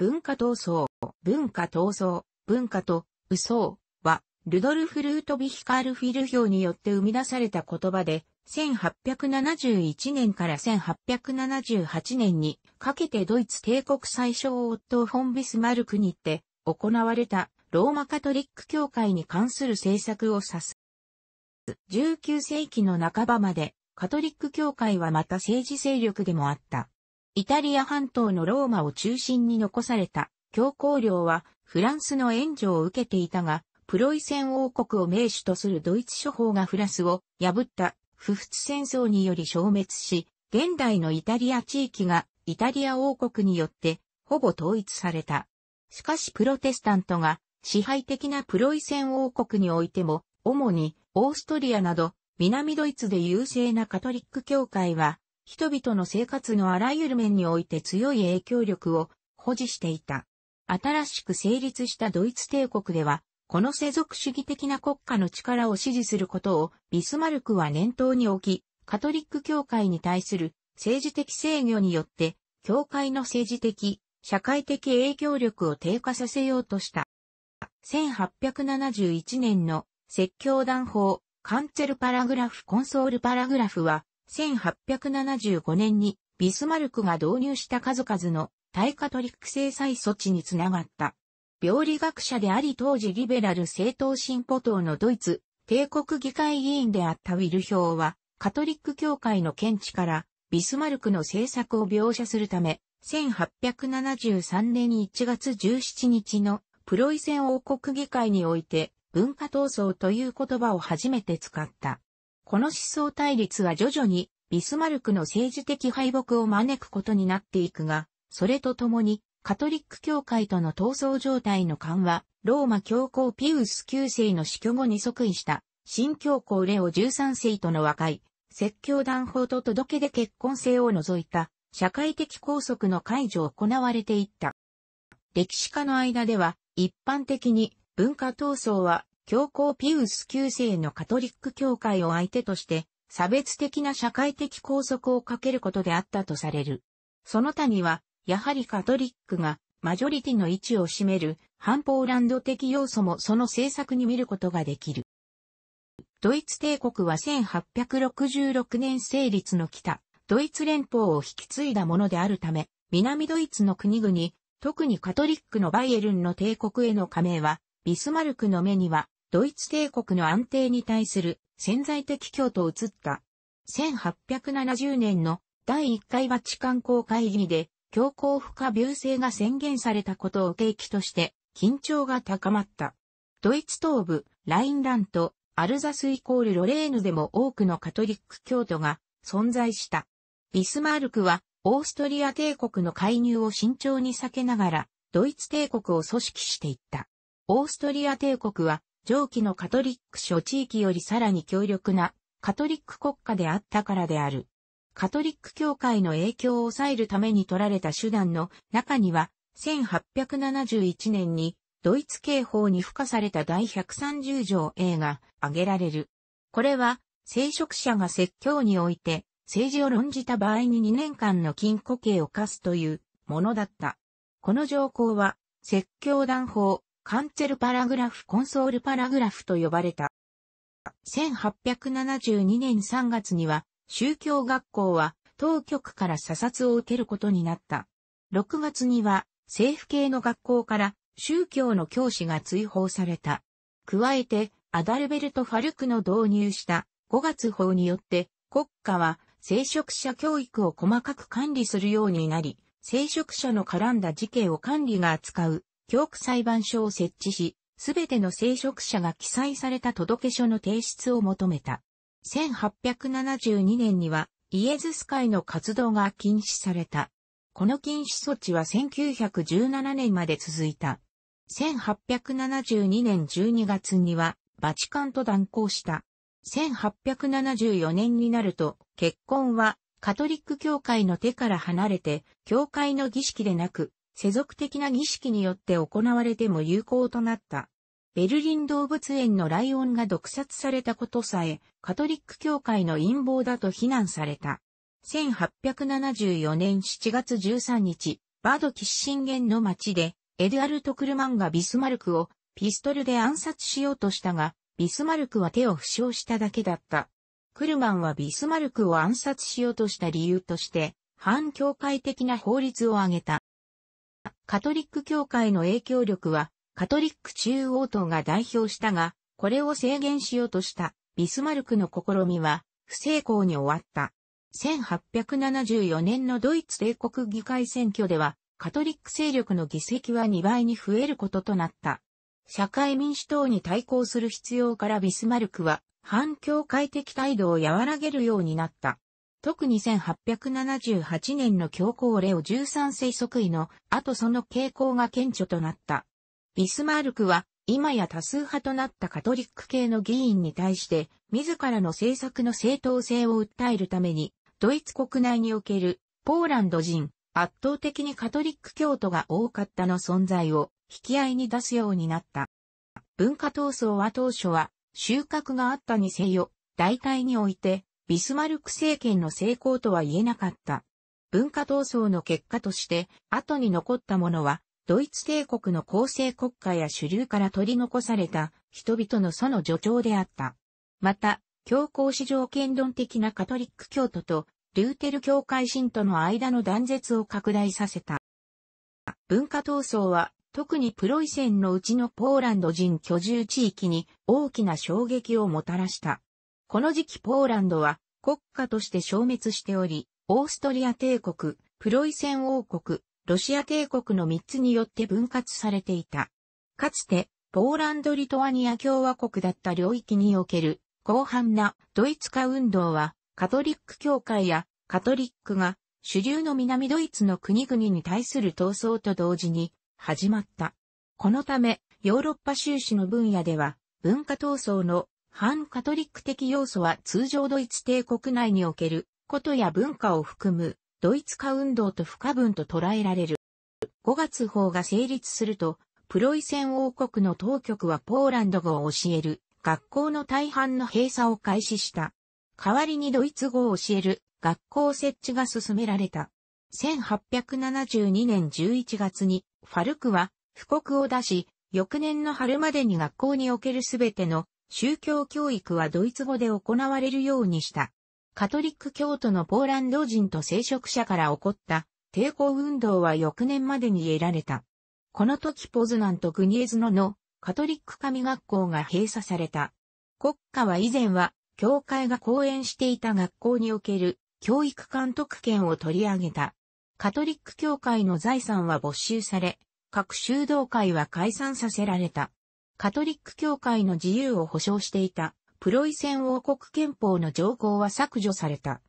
文化闘争、文化闘争、文化と、嘘は、ルドルフ・ルートヴィヒカール・フィルヒョウによって生み出された言葉で、1871年から1878年にかけてドイツ帝国最小オットフォン・ビスマルクにて行われたローマカトリック教会に関する政策を指す。19世紀の半ばまでカトリック教会はまた政治勢力でもあった。イタリア半島のローマを中心に残された教皇領はフランスの援助を受けていたが、プロイセン王国を名手とするドイツ諸法がフランスを破った不仏戦争により消滅し、現代のイタリア地域がイタリア王国によってほぼ統一された。しかしプロテスタントが支配的なプロイセン王国においても、主にオーストリアなど南ドイツで優勢なカトリック教会は人々の生活のあらゆる面において強い影響力を保持していた。新しく成立したドイツ帝国では、この世俗主義的な国家の力を支持することをビスマルクは念頭に置き、カトリック教会に対する政治的制御によって、教会の政治的、社会的影響力を低下させようとした。1871年の説教団法、カンツェルパラグラフコンソールパラグラフは、1875年にビスマルクが導入した数々の対カトリック制裁措置につながった。病理学者であり当時リベラル政党進歩党のドイツ帝国議会議員であったウィルヒョウはカトリック教会の見地からビスマルクの政策を描写するため1873年1月17日のプロイセン王国議会において文化闘争という言葉を初めて使った。この思想対立は徐々にビスマルクの政治的敗北を招くことになっていくが、それとともにカトリック教会との闘争状態の緩和、ローマ教皇ピウス9世の死去後に即位した新教皇レオ13世との和解、説教団法と届けで結婚制を除いた社会的拘束の解除を行われていった。歴史家の間では一般的に文化闘争は教皇ピウス9世のカトリック教会を相手として、差別的な社会的拘束をかけることであったとされる。その他には、やはりカトリックがマジョリティの位置を占める反ポーランド的要素もその政策に見ることができる。ドイツ帝国は1866年成立の北、ドイツ連邦を引き継いだものであるため、南ドイツの国々、特にカトリックのバイエルンの帝国への加盟は、ビスマルクの目にはドイツ帝国の安定に対する潜在的脅と移った。1870年の第1回バチカン公会議で、強行不可流性が宣言されたことを契機として、緊張が高まった。ドイツ東部、ラインラント、アルザスイコールロレーヌでも多くのカトリック教徒が存在した。ビスマルクは、オーストリア帝国の介入を慎重に避けながら、ドイツ帝国を組織していった。オーストリア帝国は、上記のカトリック諸地域よりさらに強力なカトリック国家であったからである。カトリック教会の影響を抑えるために取られた手段の中には、1871年にドイツ刑法に付加された第130条 A が挙げられる。これは、聖職者が説教において政治を論じた場合に2年間の禁錮刑を課すというものだった。この条項は、説教団法、カンツェルパラグラフコンソールパラグラフと呼ばれた。1872年3月には、宗教学校は当局から査察を受けることになった。6月には、政府系の学校から宗教の教師が追放された。加えて、アダルベルト・ファルクの導入した5月法によって国家は聖職者教育を細かく管理するようになり、聖職者の絡んだ事件を管理が扱う教区裁判所を設置し、すべての聖職者が記載された届書の提出を求めた。1872年には、イエズス会の活動が禁止された。この禁止措置は1917年まで続いた。1872年12月には、バチカンと断交した。1874年になると、結婚は、カトリック教会の手から離れて、教会の儀式でなく、世俗的な儀式によって行われても有効となった。ベルリン動物園のライオンが毒殺されたことさえ、カトリック教会の陰謀だと非難された。1874年7月13日、バードキッシンゲンの町で、エドゥアルト・クルマンがビスマルクをピストルで暗殺しようとしたが、ビスマルクは手を負傷しただけだった。クルマンはビスマルクを暗殺しようとした理由として、反教会的な法律を挙げた。カトリック教会の影響力は、カトリック中央党が代表したが、これを制限しようとしたビスマルクの試みは、不成功に終わった。1874年のドイツ帝国議会選挙では、カトリック勢力の議席は2倍に増えることとなった。社会民主党に対抗する必要からビスマルクは、反教会的態度を和らげるようになった。特に1878年の教皇レオ13世即位の後その傾向が顕著となった。ビスマルクは今や多数派となったカトリック系の議員に対して自らの政策の正当性を訴えるためにドイツ国内におけるポーランド人圧倒的にカトリック教徒が多かったの存在を引き合いに出すようになった。文化闘争は当初は収穫があったにせよ、大体においてビスマルク政権の成功とは言えなかった。文化闘争の結果として、後に残ったものは、ドイツ帝国の構成国家や主流から取り残された人々のその助長であった。また、教皇史上権論的なカトリック教徒とルーテル教会信徒の間の断絶を拡大させた。文化闘争は特にプロイセンのうちのポーランド人居住地域に大きな衝撃をもたらした。この時期ポーランドは国家として消滅しており、オーストリア帝国、プロイセン王国、ロシア帝国の3つによって分割されていた。かつて、ポーランド・リトアニア共和国だった領域における、広範なドイツ化運動は、カトリック教会やカトリックが主流の南ドイツの国々に対する闘争と同時に始まった。このため、ヨーロッパ収支の分野では、文化闘争の反カトリック的要素は通常ドイツ帝国内におけることや文化を含むドイツ化運動と不可分と捉えられる。5月法が成立すると、プロイセン王国の当局はポーランド語を教える学校の大半の閉鎖を開始した。代わりにドイツ語を教える学校設置が進められた。1872年11月にファルクは布告を出し、翌年の春までに学校におけるすべての宗教教育はドイツ語で行われるようにした。カトリック教徒のポーランド人と聖職者から起こった抵抗運動は翌年までに得られた。この時ポズナンとグニエズノのカトリック神学校が閉鎖された。国家は以前は教会が講演していた学校における教育監督権を取り上げた。カトリック教会の財産は没収され、各修道会は解散させられた。カトリック教会の自由を保障していた、プロイセン王国憲法の条項は削除された。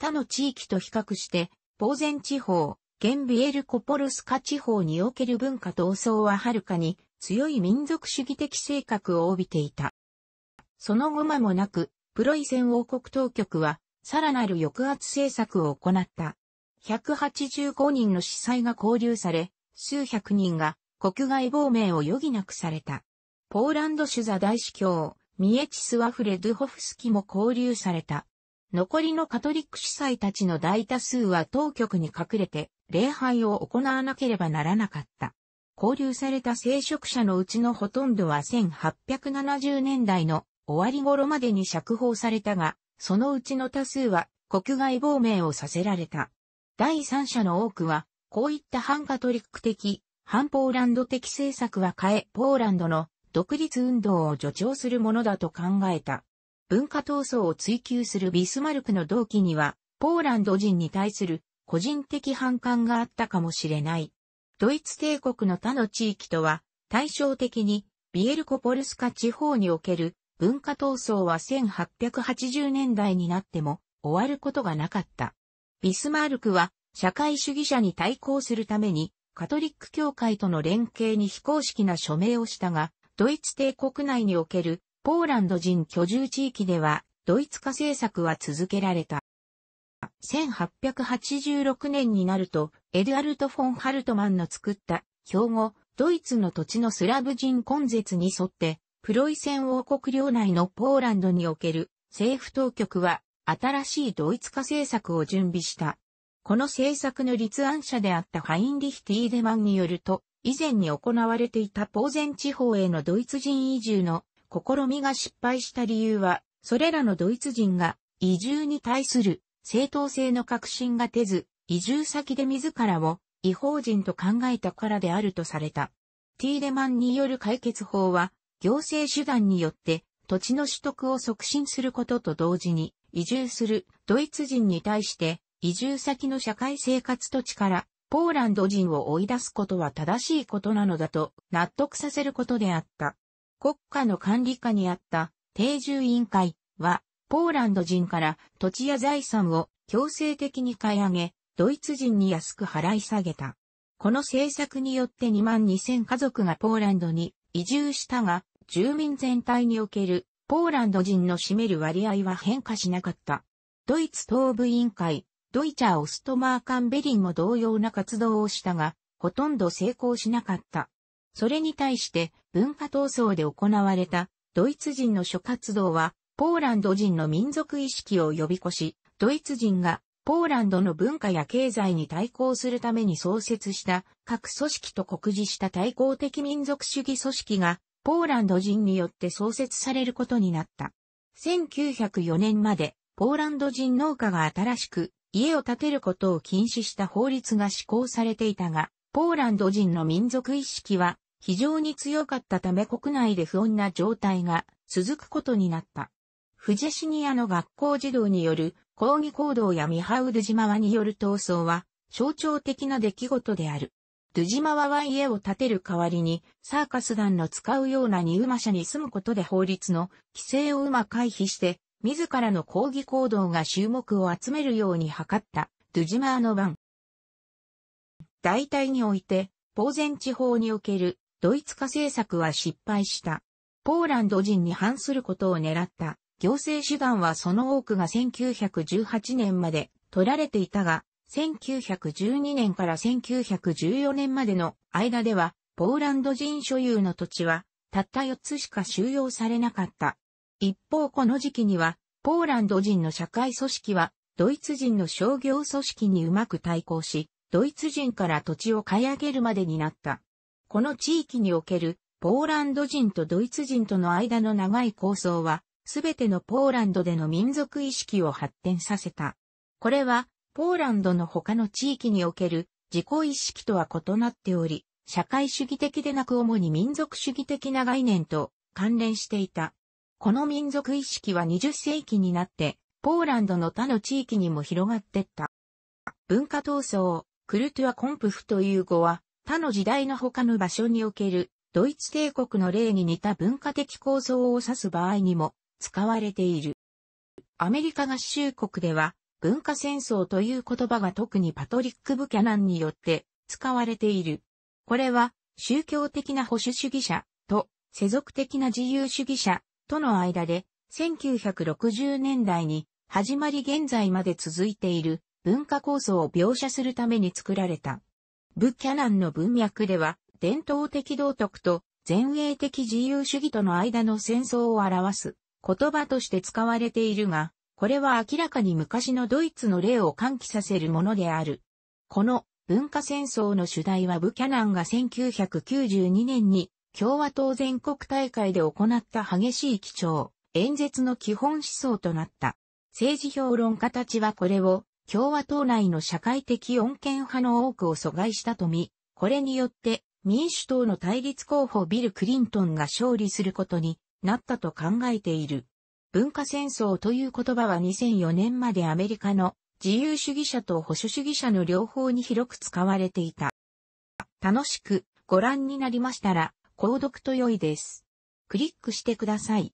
他の地域と比較して、ポーゼン地方、現ビエルコポルスカ地方における文化闘争ははるかに強い民族主義的性格を帯びていた。その後間もなく、プロイセン王国当局は、さらなる抑圧政策を行った。185人の司祭が拘留され、数百人が国外亡命を余儀なくされた。ポーランド主座大司教、ミエチスワフレ・ドゥホフスキも交流された。残りのカトリック司祭たちの大多数は当局に隠れて礼拝を行わなければならなかった。交流された聖職者のうちのほとんどは1870年代の終わり頃までに釈放されたが、そのうちの多数は国外亡命をさせられた。第三者の多くは、こういった反カトリック的、反ポーランド的政策は変え、ポーランドの独立運動を助長するものだと考えた。文化闘争を追求するビスマルクの動機には、ポーランド人に対する個人的反感があったかもしれない。ドイツ帝国の他の地域とは、対照的に、ビエルコポルスカ地方における文化闘争は1880年代になっても終わることがなかった。ビスマルクは社会主義者に対抗するためにカトリック教会との連携に非公式な署名をしたが、ドイツ帝国内におけるポーランド人居住地域ではドイツ化政策は続けられた。1886年になると、エドゥアルト・フォン・ハルトマンの作った標語、ドイツの土地のスラブ人根絶に沿って、プロイセン王国領内のポーランドにおける政府当局は新しいドイツ化政策を準備した。この政策の立案者であったァインリヒ・ティーデマンによると、以前に行われていたポーゼン地方へのドイツ人移住の試みが失敗した理由は、それらのドイツ人が移住に対する正当性の確信が出ず、移住先で自らを違法人と考えたからであるとされた。ティーレマンによる解決法は、行政手段によって土地の取得を促進することと同時に、移住するドイツ人に対して、移住先の社会生活土地からポーランド人を追い出すことは正しいことなのだと納得させることであった。国家の管理下にあった定住委員会は、ポーランド人から土地や財産を強制的に買い上げ、ドイツ人に安く払い下げた。この政策によって2万2000家族がポーランドに移住したが、住民全体におけるポーランド人の占める割合は変化しなかった。ドイツ東部委員会ドイチャー・オストマーカンベリンも同様な活動をしたが、ほとんど成功しなかった。それに対して文化闘争で行われたドイツ人の諸活動はポーランド人の民族意識を呼び越し、ドイツ人がポーランドの文化や経済に対抗するために創設した各組織と告示した対抗的民族主義組織がポーランド人によって創設されることになった。1904年までポーランド人農家が新しく家を建てることを禁止した法律が施行されていたが、ポーランド人の民族意識は非常に強かったため国内で不穏な状態が続くことになった。フジェシニアの学校児童による抗議行動やミハウ・ドゥジマワによる闘争は象徴的な出来事である。ドゥジマワは家を建てる代わりにサーカス団の使うような荷馬車に住むことで法律の規制をうま回避して自らの抗議行動が注目を集めるように図ったドゥジマーの番。大体において、ポーゼン地方におけるドイツ化政策は失敗した。ポーランド人に反することを狙った行政手段はその多くが1918年まで取られていたが、1912年から1914年までの間では、ポーランド人所有の土地は、たった4つしか収容されなかった。一方この時期には、ポーランド人の社会組織は、ドイツ人の商業組織にうまく対抗し、ドイツ人から土地を買い上げるまでになった。この地域における、ポーランド人とドイツ人との間の長い構想は、すべてのポーランドでの民族意識を発展させた。これは、ポーランドの他の地域における自己意識とは異なっており、社会主義的でなく主に民族主義的な概念と関連していた。この民族意識は20世紀になって、ポーランドの他の地域にも広がってった。文化闘争、クルトゥアコンプフという語は、他の時代の他の場所における、ドイツ帝国の例に似た文化的構造を指す場合にも、使われている。アメリカ合衆国では、文化戦争という言葉が特にパトリック・ブキャナンによって使われている。これは宗教的な保守主義者と世俗的な自由主義者との間で、1960年代に始まり現在まで続いている文化構想を描写するために作られた。ブキャナンの文脈では、伝統的道徳と前衛的自由主義との間の戦争を表す言葉として使われているが、これは明らかに昔のドイツの例を喚起させるものである。この文化戦争の主題はブキャナンが1992年に共和党全国大会で行った激しい基調、演説の基本思想となった。政治評論家たちはこれを共和党内の社会的穏健派の多くを阻害したとみ、これによって民主党の対立候補ビル・クリントンが勝利することになったと考えている。文化戦争という言葉は2004年までアメリカの自由主義者と保守主義者の両方に広く使われていた。楽しくご覧になりましたら購読と良いです。クリックしてください。